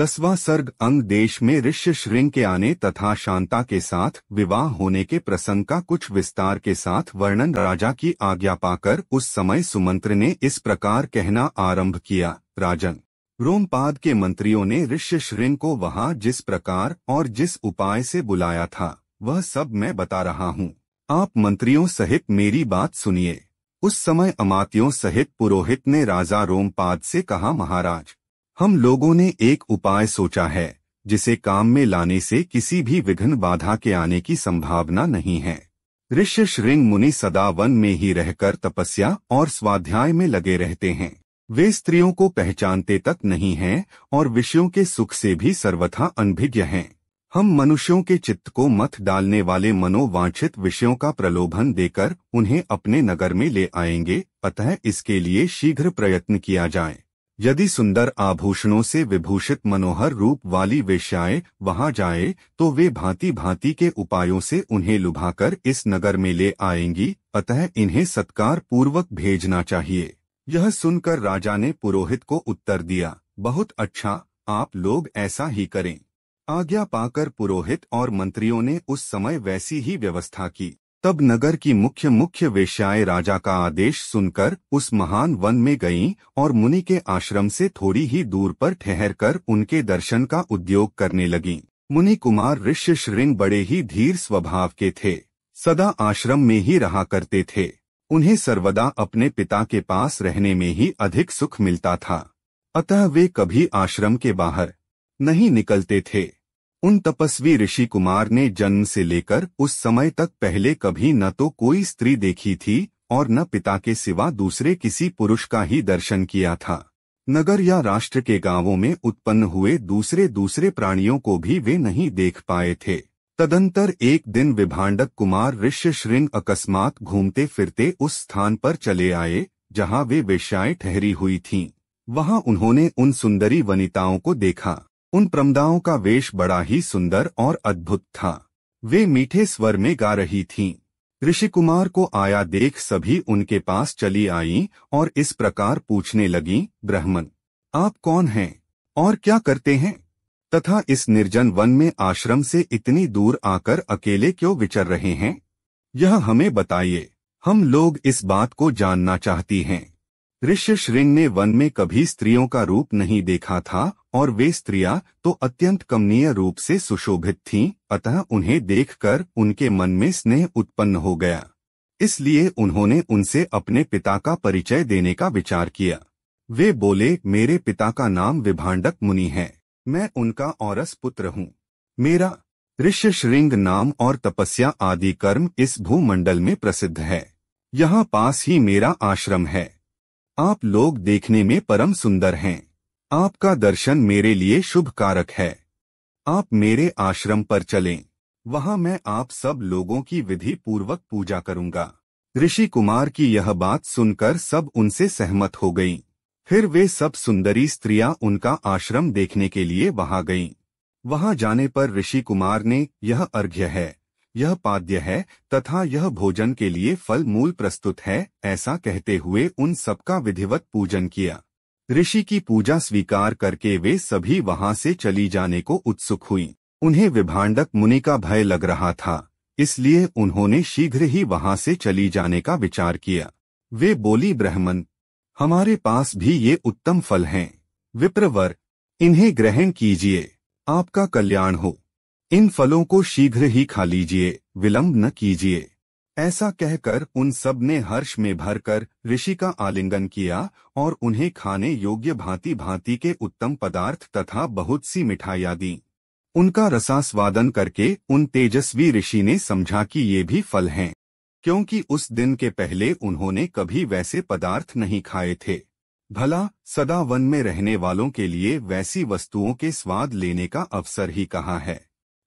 दसवां सर्ग अंग देश में ऋष्य श्रृंग के आने तथा शांता के साथ विवाह होने के प्रसंग का कुछ विस्तार के साथ वर्णन राजा की आज्ञा पाकर उस समय सुमंत्र ने इस प्रकार कहना आरंभ किया राजन रोमपाद के मंत्रियों ने ऋष्य श्रृंग को वहां जिस प्रकार और जिस उपाय से बुलाया था वह सब मैं बता रहा हूँ आप मंत्रियों सहित मेरी बात सुनिए उस समय अमातियों सहित पुरोहित ने राजा रोमपाद से कहा महाराज हम लोगों ने एक उपाय सोचा है जिसे काम में लाने से किसी भी विघ्न बाधा के आने की संभावना नहीं है ऋष्य श्रृंग मुनि सदा वन में ही रहकर तपस्या और स्वाध्याय में लगे रहते हैं वे स्त्रियों को पहचानते तक नहीं हैं और विषयों के सुख से भी सर्वथा अनभिज्ञ हैं हम मनुष्यों के चित्त को मत डालने वाले मनोवांछित विषयों का प्रलोभन देकर उन्हें अपने नगर में ले आएंगे अतः इसके लिए शीघ्र प्रयत्न किया जाए यदि सुंदर आभूषणों से विभूषित मनोहर रूप वाली वेश्याएं वहां जाए तो वे भांति भांति के उपायों से उन्हें लुभाकर इस नगर में ले आएंगी अतः इन्हें सत्कार पूर्वक भेजना चाहिए यह सुनकर राजा ने पुरोहित को उत्तर दिया बहुत अच्छा आप लोग ऐसा ही करें आज्ञा पाकर पुरोहित और मंत्रियों ने उस समय वैसी ही व्यवस्था की तब नगर की मुख्य मुख्य वेश्याएं राजा का आदेश सुनकर उस महान वन में गईं और मुनि के आश्रम से थोड़ी ही दूर पर ठहरकर उनके दर्शन का उद्योग करने लगीं। मुनि कुमार ऋष्य श्रृंग बड़े ही धीर स्वभाव के थे सदा आश्रम में ही रहा करते थे उन्हें सर्वदा अपने पिता के पास रहने में ही अधिक सुख मिलता था अतः वे कभी आश्रम के बाहर नहीं निकलते थे उन तपस्वी ऋषि कुमार ने जन्म से लेकर उस समय तक पहले कभी न तो कोई स्त्री देखी थी और न पिता के सिवा दूसरे किसी पुरुष का ही दर्शन किया था नगर या राष्ट्र के गांवों में उत्पन्न हुए दूसरे दूसरे प्राणियों को भी वे नहीं देख पाए थे तदंतर एक दिन विभाडक कुमार ऋष्य श्रृंग अकस्मात घूमते फिरते उस स्थान पर चले आए जहां वे वेश्याएं ठहरी हुई थीं। वहां उन्होंने उन सुंदरी वनिताओं को देखा उन प्रमदाओं का वेश बड़ा ही सुंदर और अद्भुत था वे मीठे स्वर में गा रही थीं। ऋषि कुमार को आया देख सभी उनके पास चली आईं और इस प्रकार पूछने लगीं, ब्राह्मण आप कौन हैं और क्या करते हैं तथा इस निर्जन वन में आश्रम से इतनी दूर आकर अकेले क्यों विचर रहे हैं यह हमें बताइए हम लोग इस बात को जानना चाहती हैं ऋष्य श्रृंग ने वन में कभी स्त्रियों का रूप नहीं देखा था और वे स्त्रियां तो अत्यंत कमनीय रूप से सुशोभित थीं, अतः उन्हें देखकर उनके मन में स्नेह उत्पन्न हो गया इसलिए उन्होंने उनसे अपने पिता का परिचय देने का विचार किया वे बोले मेरे पिता का नाम विभाडक मुनि है मैं उनका औरस पुत्र हूँ मेरा ऋष्य श्रृंग नाम और तपस्या आदि कर्म इस भूमंडल में प्रसिद्ध है यहाँ पास ही मेरा आश्रम है आप लोग देखने में परम सुंदर हैं आपका दर्शन मेरे लिए शुभ कारक है आप मेरे आश्रम पर चलें वहां मैं आप सब लोगों की विधि पूर्वक पूजा करूंगा ऋषि कुमार की यह बात सुनकर सब उनसे सहमत हो गईं। फिर वे सब सुंदरी स्त्रियां उनका आश्रम देखने के लिए वहां गईं। वहां जाने पर ऋषि कुमार ने यह अर्घ्य है यह पाद्य है तथा यह भोजन के लिए फल मूल प्रस्तुत है ऐसा कहते हुए उन सबका विधिवत पूजन किया ऋषि की पूजा स्वीकार करके वे सभी वहां से चली जाने को उत्सुक हुई उन्हें विभाडक मुनि का भय लग रहा था इसलिए उन्होंने शीघ्र ही वहां से चली जाने का विचार किया वे बोली ब्राह्मण हमारे पास भी ये उत्तम फल हैं विप्रवर इन्हें ग्रहण कीजिए आपका कल्याण हो इन फलों को शीघ्र ही खा लीजिए विलंब न कीजिए ऐसा कहकर उन सब ने हर्ष में भरकर ऋषि का आलिंगन किया और उन्हें खाने योग्य भांति भांति के उत्तम पदार्थ तथा बहुत सी मिठाइयाँ दी उनका रसास्वादन करके उन तेजस्वी ऋषि ने समझा कि ये भी फल हैं क्योंकि उस दिन के पहले उन्होंने कभी वैसे पदार्थ नहीं खाए थे भला सदा वन में रहने वालों के लिए वैसी वस्तुओं के स्वाद लेने का अवसर ही कहा है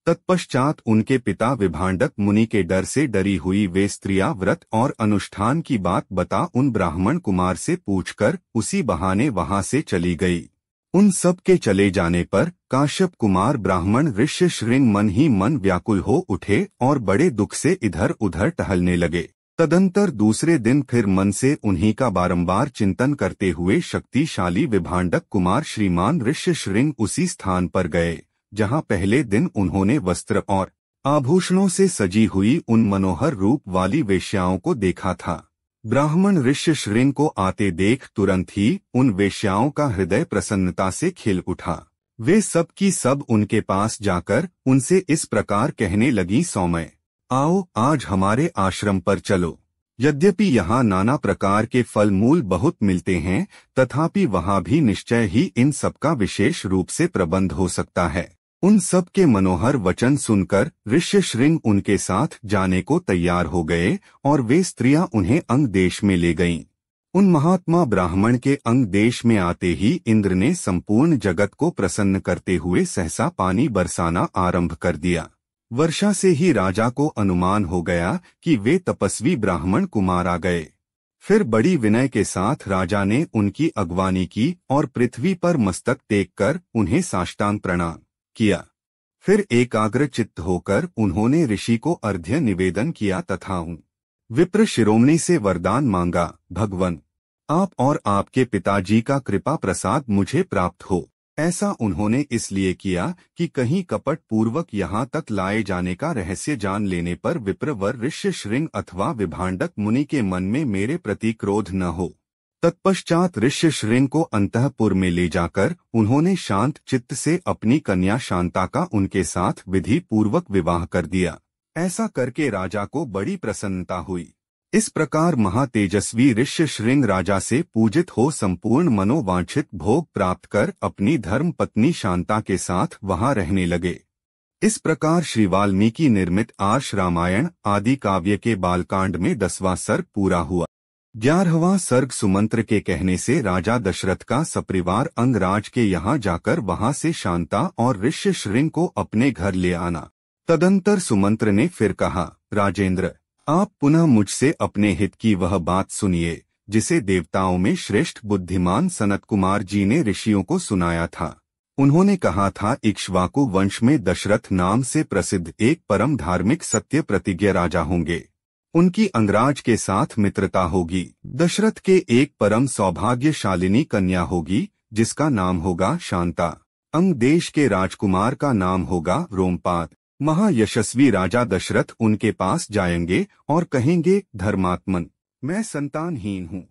तत्पश्चात उनके पिता विभाडक मुनि के डर से डरी हुई वे स्त्रिया व्रत और अनुष्ठान की बात बता उन ब्राह्मण कुमार से पूछकर उसी बहाने वहां से चली गई उन सब के चले जाने पर काश्यप कुमार ब्राह्मण ऋष्य श्रृंग मन ही मन व्याकुल हो उठे और बड़े दुख से इधर उधर टहलने लगे तदंतर दूसरे दिन फिर मन से उन्हीं का बारंबार चिंतन करते हुए शक्तिशाली विभाडक कुमार श्रीमान ऋष्य श्रृंग उसी स्थान पर गए जहां पहले दिन उन्होंने वस्त्र और आभूषणों से सजी हुई उन मनोहर रूप वाली वेश्याओं को देखा था ब्राह्मण ऋष्य श्रीन को आते देख तुरंत ही उन वेश्याओं का हृदय प्रसन्नता से खिल उठा वे सब की सब उनके पास जाकर उनसे इस प्रकार कहने लगी सौमय आओ आज हमारे आश्रम पर चलो यद्यपि यहाँ नाना प्रकार के फल मूल बहुत मिलते हैं तथापि वहाँ भी निश्चय ही इन सबका विशेष रूप से प्रबंध हो सकता है उन सब के मनोहर वचन सुनकर ऋष्य श्रृंग उनके साथ जाने को तैयार हो गए और वे स्त्रियां उन्हें अंग देश में ले गईं। उन महात्मा ब्राह्मण के अंग देश में आते ही इंद्र ने संपूर्ण जगत को प्रसन्न करते हुए सहसा पानी बरसाना आरंभ कर दिया वर्षा से ही राजा को अनुमान हो गया कि वे तपस्वी ब्राह्मण कुमार आ गए फिर बड़ी विनय के साथ राजा ने उनकी अगवानी की और पृथ्वी पर मस्तक टेक कर उन्हें साष्टांग प्रणाम किया फिर एकाग्र चित्त होकर उन्होंने ऋषि को अर्ध्य निवेदन किया तथा हूँ विप्र शिरोमणि से वरदान मांगा भगवन आप और आपके पिताजी का कृपा प्रसाद मुझे प्राप्त हो ऐसा उन्होंने इसलिए किया कि कहीं कपट पूर्वक यहाँ तक लाए जाने का रहस्य जान लेने पर विप्रवर ऋष्य श्रृंग अथवा विभाडक मुनि के मन में मेरे प्रति क्रोध न हो तत्पश्चात ऋष्य श्रेण को अंतपुर में ले जाकर उन्होंने शांत चित्त से अपनी कन्या शांता का उनके साथ विधि पूर्वक विवाह कर दिया ऐसा करके राजा को बड़ी प्रसन्नता हुई इस प्रकार महातेजस्वी ऋष्य श्रृंग राजा से पूजित हो संपूर्ण मनोवांछित भोग प्राप्त कर अपनी धर्म पत्नी शांता के साथ वहां रहने लगे इस प्रकार श्री वाल्मीकि निर्मित आर्ष रामायण आदि काव्य के बालकांड में दसवां सर्ग पूरा हुआ ग्यारहवा सर्ग सुमंत्र के कहने से राजा दशरथ का सपरिवार अंगराज के यहाँ जाकर वहाँ से शांता और ऋष्य श्रृंग को अपने घर ले आना तदंतर सुमंत्र ने फिर कहा राजेंद्र आप पुनः मुझसे अपने हित की वह बात सुनिए जिसे देवताओं में श्रेष्ठ बुद्धिमान सनत कुमार जी ने ऋषियों को सुनाया था उन्होंने कहा था इक्ष्वाकु वंश में दशरथ नाम से प्रसिद्ध एक परम धार्मिक सत्य प्रतिज्ञा राजा होंगे उनकी अंगराज के साथ मित्रता होगी दशरथ के एक परम सौभाग्यशालिनी कन्या होगी जिसका नाम होगा शांता अंग देश के राजकुमार का नाम होगा रोमपाद महायशस्वी राजा दशरथ उनके पास जाएंगे और कहेंगे धर्मात्मन मैं संतानहीन हूँ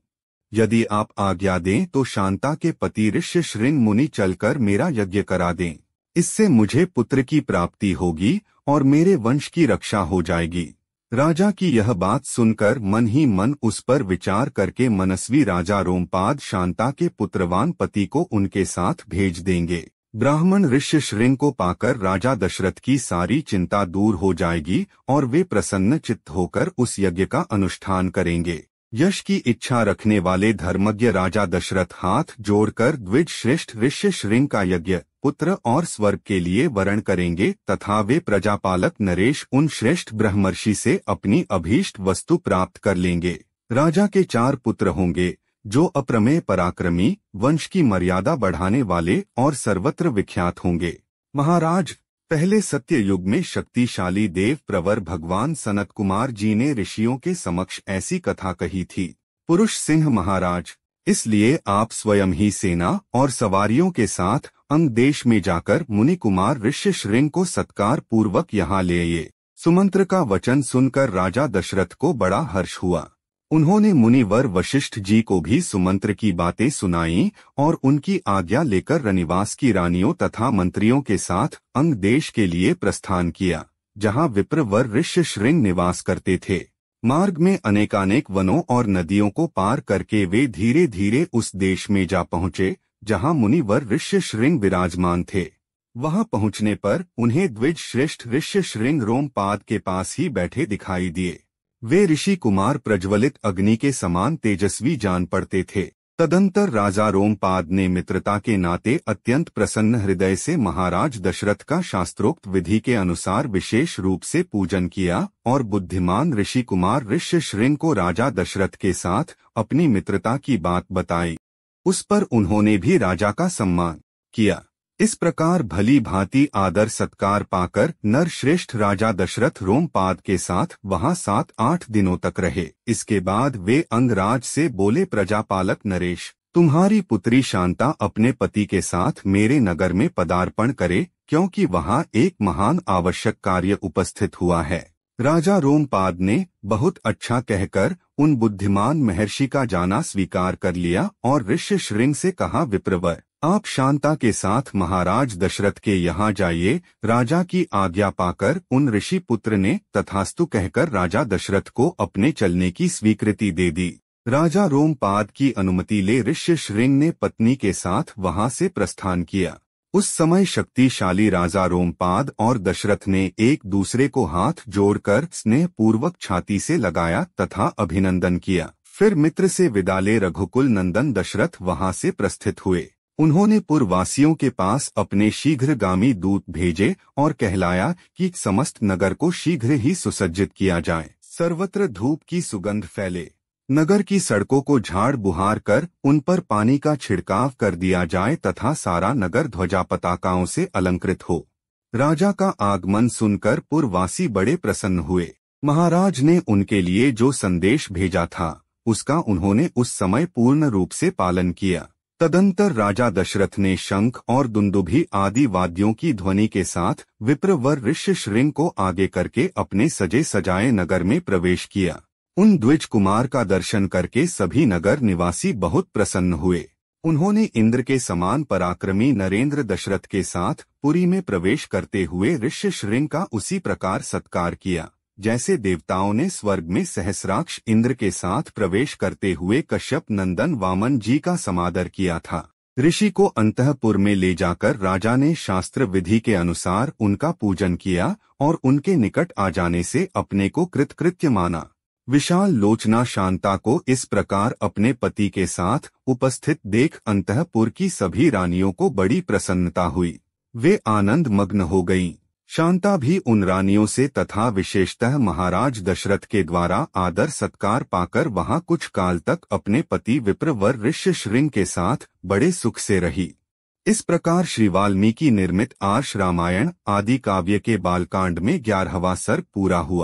यदि आप आज्ञा दें तो शांता के पति ऋष्य श्रृंग मुनि चलकर मेरा यज्ञ करा दें इससे मुझे पुत्र की प्राप्ति होगी और मेरे वंश की रक्षा हो जाएगी राजा की यह बात सुनकर मन ही मन उस पर विचार करके मनस्वी राजा रोमपाद शांता के पुत्रवान पति को उनके साथ भेज देंगे ब्राह्मण ऋष्य श्रृंग को पाकर राजा दशरथ की सारी चिंता दूर हो जाएगी और वे प्रसन्न चित्त होकर उस यज्ञ का अनुष्ठान करेंगे यश की इच्छा रखने वाले धर्मज्ञ राजा दशरथ हाथ जोड़कर द्विज श्रेष्ठ ऋष्य श्रृंग का यज्ञ पुत्र और स्वर्ग के लिए वरण करेंगे तथा वे प्रजापालक नरेश उन श्रेष्ठ ब्रह्मर्षि से अपनी अभीष्ट वस्तु प्राप्त कर लेंगे राजा के चार पुत्र होंगे जो अप्रमेय पराक्रमी वंश की मर्यादा बढ़ाने वाले और सर्वत्र विख्यात होंगे महाराज पहले सत्य युग में शक्तिशाली देव प्रवर भगवान सनत कुमार जी ने ऋषियों के समक्ष ऐसी कथा कही थी पुरुष सिंह महाराज इसलिए आप स्वयं ही सेना और सवारियों के साथ अंग देश में जाकर मुनि कुमार ऋषि को सत्कार पूर्वक यहाँ ले आए सुमंत्र का वचन सुनकर राजा दशरथ को बड़ा हर्ष हुआ उन्होंने मुनिवर वशिष्ठ जी को भी सुमंत्र की बातें सुनाई और उनकी आज्ञा लेकर रनिवास की रानियों तथा मंत्रियों के साथ अंग देश के लिए प्रस्थान किया जहां विप्रवर ऋष्य श्रृंग निवास करते थे मार्ग में अनेकानेक वनों और नदियों को पार करके वे धीरे धीरे उस देश में जा पहुंचे जहां मुनिवर ऋष्य श्रृंग विराजमान थे वहां पहुंचने पर उन्हें द्विज श्रेष्ठ ऋष्य श्रृंग रोमपाद के पास ही बैठे दिखाई दिए वे ऋषि कुमार प्रज्वलित अग्नि के समान तेजस्वी जान पड़ते थे तदंतर राजा रोमपाद ने मित्रता के नाते अत्यंत प्रसन्न हृदय से महाराज दशरथ का शास्त्रोक्त विधि के अनुसार विशेष रूप से पूजन किया और बुद्धिमान ऋषि कुमार ऋष्य श्रृंग को राजा दशरथ के साथ अपनी मित्रता की बात बताई उस पर उन्होंने भी राजा का सम्मान किया इस प्रकार भली भांति आदर सत्कार पाकर नरश्रेष्ठ राजा दशरथ रोमपाद के साथ वहां सात आठ दिनों तक रहे इसके बाद वे अंगराज से बोले प्रजापालक नरेश तुम्हारी पुत्री शांता अपने पति के साथ मेरे नगर में पदार्पण करे क्योंकि वहां एक महान आवश्यक कार्य उपस्थित हुआ है राजा रोमपाद ने बहुत अच्छा कहकर उन बुद्धिमान महर्षि का जाना स्वीकार कर लिया और ऋष्य श्रृंग से कहा विप्रव आप शांता के साथ महाराज दशरथ के यहाँ जाइए राजा की आज्ञा पाकर उन ऋषि पुत्र ने तथास्तु कहकर राजा दशरथ को अपने चलने की स्वीकृति दे दी राजा रोमपाद की अनुमति ले ऋष्य श्रृंग ने पत्नी के साथ वहाँ से प्रस्थान किया उस समय शक्तिशाली राजा रोमपाद और दशरथ ने एक दूसरे को हाथ जोड़कर पूर्वक छाती से लगाया तथा अभिनंदन किया फिर मित्र से विदाले रघुकुल नंदन दशरथ वहां से प्रस्थित हुए उन्होंने पुरवासियों के पास अपने शीघ्रगामी दूत भेजे और कहलाया कि समस्त नगर को शीघ्र ही सुसज्जित किया जाए सर्वत्र धूप की सुगंध फैले नगर की सड़कों को झाड़ बुहार कर उन पर पानी का छिड़काव कर दिया जाए तथा सारा नगर ध्वजा पताकाओं से अलंकृत हो राजा का आगमन सुनकर पुरवासी बड़े प्रसन्न हुए महाराज ने उनके लिए जो संदेश भेजा था उसका उन्होंने उस समय पूर्ण रूप से पालन किया तदंतर राजा दशरथ ने शंख और दुंदुभी आदि वाद्यों की ध्वनि के साथ विप्रवर ऋष्य श्रृंग को आगे करके अपने सजे सजाए नगर में प्रवेश किया उन द्विज कुमार का दर्शन करके सभी नगर निवासी बहुत प्रसन्न हुए उन्होंने इंद्र के समान पराक्रमी नरेंद्र दशरथ के साथ पुरी में प्रवेश करते हुए ऋषि श्रृंग का उसी प्रकार सत्कार किया जैसे देवताओं ने स्वर्ग में सहस्राक्ष इंद्र के साथ प्रवेश करते हुए कश्यप नंदन वामन जी का समादर किया था ऋषि को अंतपुर में ले जाकर राजा ने शास्त्र विधि के अनुसार उनका पूजन किया और उनके निकट आ जाने से अपने को कृतकृत्य माना विशाल लोचना शांता को इस प्रकार अपने पति के साथ उपस्थित देख अंतपुर की सभी रानियों को बड़ी प्रसन्नता हुई वे आनंद मग्न हो गईं। शांता भी उन रानियों से तथा विशेषतः महाराज दशरथ के द्वारा आदर सत्कार पाकर वहां कुछ काल तक अपने पति विप्रवर ऋष्य श्रृंग के साथ बड़े सुख से रही इस प्रकार श्री वाल्मीकि निर्मित आर्ष रामायण आदि काव्य के बालकांड में ग्यारहवा सर पूरा हुआ